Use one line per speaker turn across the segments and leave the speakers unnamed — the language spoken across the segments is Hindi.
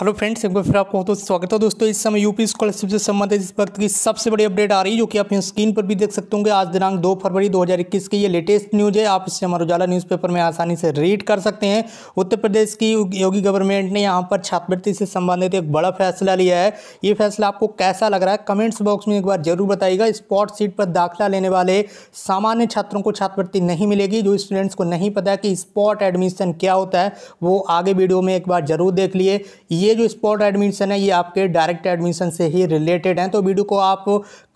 हेलो फ्रेंड्स एक बार फिर आपको बहुत स्वागत है दोस्तों इस समय यूपी स्कॉलरशिप से संबंधित इस वक्त की सबसे बड़ी अपडेट आ रही है जो कि आप यहाँ स्क्रीन पर भी देख सकते होंगे आज दिनांक 2 फरवरी 2021 की ये लेटेस्ट न्यूज़ है आप इसे हमारे उजाला न्यूज़पेपर में आसानी से रीड कर सकते हैं उत्तर प्रदेश की योगी गवर्नमेंट ने यहाँ पर छात्रवृत्ति से संबंधित एक बड़ा फैसला लिया है ये फैसला आपको कैसा लग रहा है कमेंट्स बॉक्स में एक बार जरूर बताइएगा स्पॉट सीट पर दाखिला लेने वाले सामान्य छात्रों को छात्रवृत्ति नहीं मिलेगी जो स्टूडेंट्स को नहीं पता कि स्पॉट एडमिशन क्या होता है वो आगे वीडियो में एक बार जरूर देख लिए ये जो स्पॉट एडमिशन है ये आपके डायरेक्ट एडमिशन से ही रिलेटेड हैं तो वीडियो को आप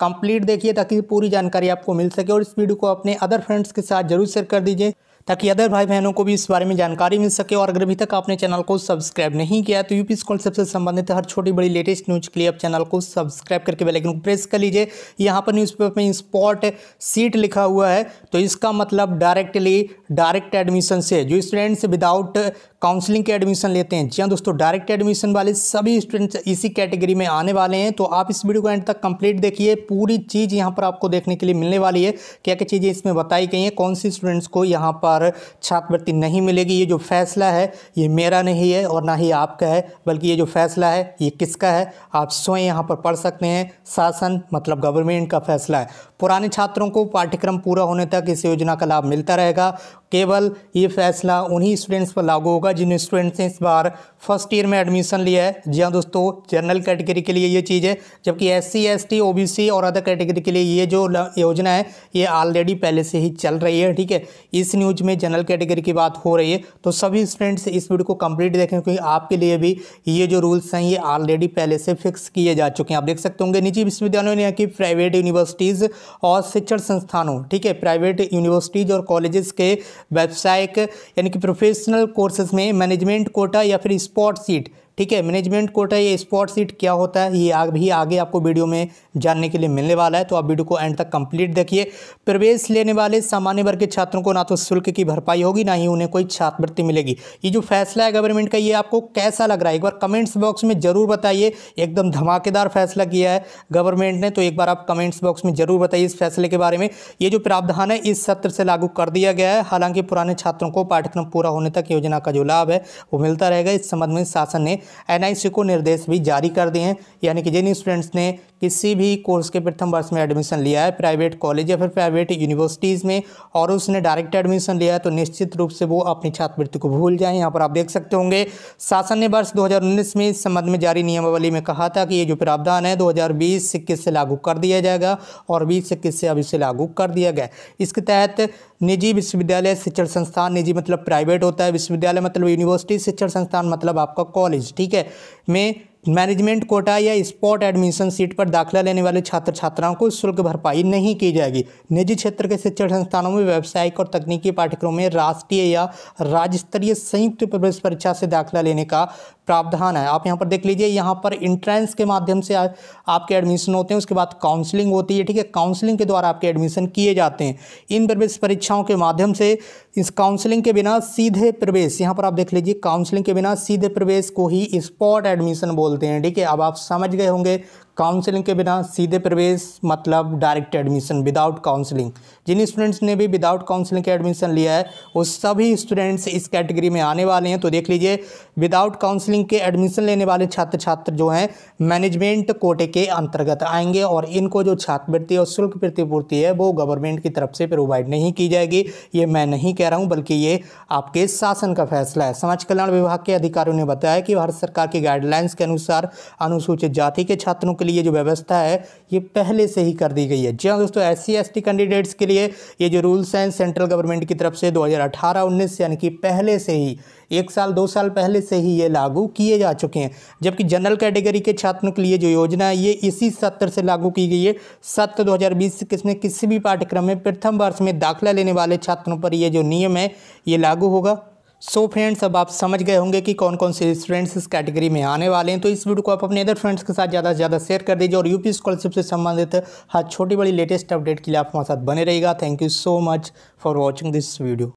कंप्लीट देखिए ताकि पूरी जानकारी आपको मिल सके और इस वीडियो को अपने अदर फ्रेंड्स के साथ जरूर शेयर कर दीजिए ताकि अदर भाई बहनों को भी इस बारे में जानकारी मिल सके और अगर अभी तक आपने चैनल को सब्सक्राइब नहीं किया तो यूपी स्कॉलरशिप से संबंधित हर छोटी बड़ी लेटेस्ट न्यूज के लिए आप चैनल को सब्सक्राइब करके बेल आइकन को प्रेस कर लीजिए यहाँ पर न्यूज पेपर में स्पॉट सीट लिखा हुआ है तो इसका मतलब डायरेक्टली डायरेक्ट एडमिशन से जो स्टूडेंट्स विदाउट काउंसलिंग के एडमिशन लेते हैं जी हाँ दोस्तों डायरेक्ट एडमिशन वाले सभी स्टूडेंट्स इसी कैटेगरी में आने वाले हैं तो आप इस वीडियो को एंड तक कंप्लीट देखिए पूरी चीज़ यहाँ पर आपको देखने के लिए मिलने वाली है क्या क्या चीज़ें इसमें बताई गई हैं कौन सी स्टूडेंट्स को यहाँ पर छात्रवृत्ति नहीं मिलेगी ये जो फैसला है ये मेरा नहीं है और ना ही आपका है बल्कि ये जो फैसला है ये किसका है आप स्वयं यहाँ पर पढ़ सकते हैं शासन मतलब गवर्नमेंट का फैसला है पुराने छात्रों को पाठ्यक्रम पूरा होने तक इस योजना का लाभ मिलता रहेगा केवल ये फैसला उन्हीं स्टूडेंट्स पर लागू होगा होगा जिन स्टूडेंट्स ने इस बार फर्स्ट ईयर में एडमिशन लिया है जी हाँ दोस्तों जनरल कैटेगरी के लिए ये चीज़ है जबकि S C S T O B C और अदर कैटेगरी के लिए ये जो योजना है ये ऑलरेडी पहले से ही चल रही है ठीक है इस न्यूज में जनरल कैटेगरी की बात हो रही है तो सभी स्टूडेंट्स इस वीडियो को कम्प्लीट देखें क्योंकि आपके लिए भी ये जो रूल्स हैं ये ऑलरेडी पहले से फिक्स किए जा चुके हैं आप देख सकते होंगे निजी विश्वविद्यालयों ने कि प्राइवेट यूनिवर्सिटीज़ और शिक्षण संस्थानों ठीक है प्राइवेट यूनिवर्सिटीज़ और कॉलेजेस के व्यावसायिक यानी कि प्रोफेशनल कोर्सेज में मैनेजमेंट कोटा या फिर स्पॉट सीट ठीक है मैनेजमेंट कोटा ये स्पॉट सीट क्या होता है ये आग भी आगे आपको वीडियो में जानने के लिए मिलने वाला है तो आप वीडियो को एंड तक कंप्लीट देखिए प्रवेश लेने वाले सामान्य वर्ग के छात्रों को ना तो शुल्क की भरपाई होगी ना ही उन्हें कोई छात्रवृत्ति मिलेगी ये जो फैसला है गवर्नमेंट का ये आपको कैसा लग रहा है एक बार कमेंट्स बॉक्स में ज़रूर बताइए एकदम धमाकेदार फैसला किया है गवर्नमेंट ने तो एक बार आप कमेंट्स बॉक्स में ज़रूर बताइए इस फैसले के बारे में ये जो प्रावधान है इस सत्र से लागू कर दिया गया है हालांकि पुराने छात्रों को पाठ्यक्रम पूरा होने तक योजना का जो लाभ है वो मिलता रहेगा इस संबंध में शासन ने एनआईसी को निर्देश भी जारी कर दिए हैं यानी कि जिन स्टूडेंट्स ने किसी भी कोर्स के प्रथम वर्ष में एडमिशन लिया है प्राइवेट कॉलेज या फिर प्राइवेट यूनिवर्सिटीज़ में और उसने डायरेक्ट एडमिशन लिया है तो निश्चित रूप से वो अपनी छात्रवृत्ति को भूल जाए यहाँ पर आप देख सकते होंगे शासन ने वर्ष 2019 में इस संबंध में जारी नियमावली में कहा था कि ये जो प्रावधान है 2020 इक्कीस से लागू कर दिया जाएगा और बीस इक्कीस से अब इसे लागू कर दिया गया इसके तहत निजी विश्वविद्यालय शिक्षण संस्थान निजी मतलब प्राइवेट होता है विश्वविद्यालय मतलब यूनिवर्सिटी शिक्षण संस्थान मतलब आपका कॉलेज ठीक है मैं मैनेजमेंट कोटा या स्पॉट एडमिशन सीट पर दाखिला लेने वाले छात्र छात्राओं को शुल्क भरपाई नहीं की जाएगी निजी क्षेत्र के शिक्षण संस्थानों में व्यावसायिक और तकनीकी पाठ्यक्रमों में राष्ट्रीय या राज्य स्तरीय संयुक्त प्रवेश परीक्षा से दाखिला लेने का प्रावधान है आप यहाँ पर देख लीजिए यहाँ पर इंट्रेंस के माध्यम से आ, आपके एडमिशन होते हैं उसके बाद काउंसलिंग होती है ठीक है काउंसलिंग के द्वारा आपके एडमिशन किए जाते हैं इन प्रवेश परीक्षाओं के माध्यम से इस काउंसलिंग के बिना सीधे प्रवेश यहाँ पर आप देख लीजिए काउंसलिंग के बिना सीधे प्रवेश को ही स्पॉट एडमिशन बोल बोलते हैं ठीक है अब आप समझ गए होंगे काउंसलिंग के बिना सीधे प्रवेश मतलब डायरेक्ट एडमिशन विदाउट काउंसलिंग जिन स्टूडेंट्स ने भी विदाउट काउंसलिंग के एडमिशन लिया है वो सभी स्टूडेंट्स इस कैटेगरी में आने वाले हैं तो देख लीजिए विदाउट काउंसलिंग के एडमिशन लेने वाले छात्र छात्र जो हैं मैनेजमेंट कोटे के अंतर्गत आएंगे और इनको जो छात्रवृत्ति और शुल्क प्रतिपूर्ति है वो गवर्नमेंट की तरफ से प्रोवाइड नहीं की जाएगी ये मैं नहीं कह रहा हूँ बल्कि ये आपके शासन का फैसला है समाज कल्याण विभाग के अधिकारियों ने बताया कि भारत सरकार की गाइडलाइंस के अनुसार अनुसूचित जाति के छात्रों के लिए जो व्यवस्था है ये पहले से ही कर दी गई है जी हाँ दोस्तों एस सी कैंडिडेट्स के लिए ये जो रूल्स हैं सेंट्रल गवर्नमेंट की तरफ से 2018-19 यानी कि पहले से ही एक साल दो साल पहले से ही ये लागू किए जा चुके हैं जबकि जनरल कैटेगरी के छात्रों के लिए जो योजना है ये इसी सत्र से लागू की गई है सत्र 2020 से किसमें किसी भी पाठ्यक्रम में प्रथम वर्ष में दाखिला लेने वाले छात्रों पर ये जो नियम है ये लागू होगा सो so फ्रेंड्स अब आप समझ गए होंगे कि कौन कौन से स्टूडेंट्स इस कैटेगरी में आने वाले हैं तो इस वीडियो को आप अपने अदर फ्रेंड्स के साथ ज़्यादा से ज़्यादा शेयर कर दीजिए और यूपी स्कॉलरशिप से संबंधित हर छोटी बड़ी लेटेस्ट अपडेट के लिए आप हमारे साथ बने रहेगा thank you so much for watching this video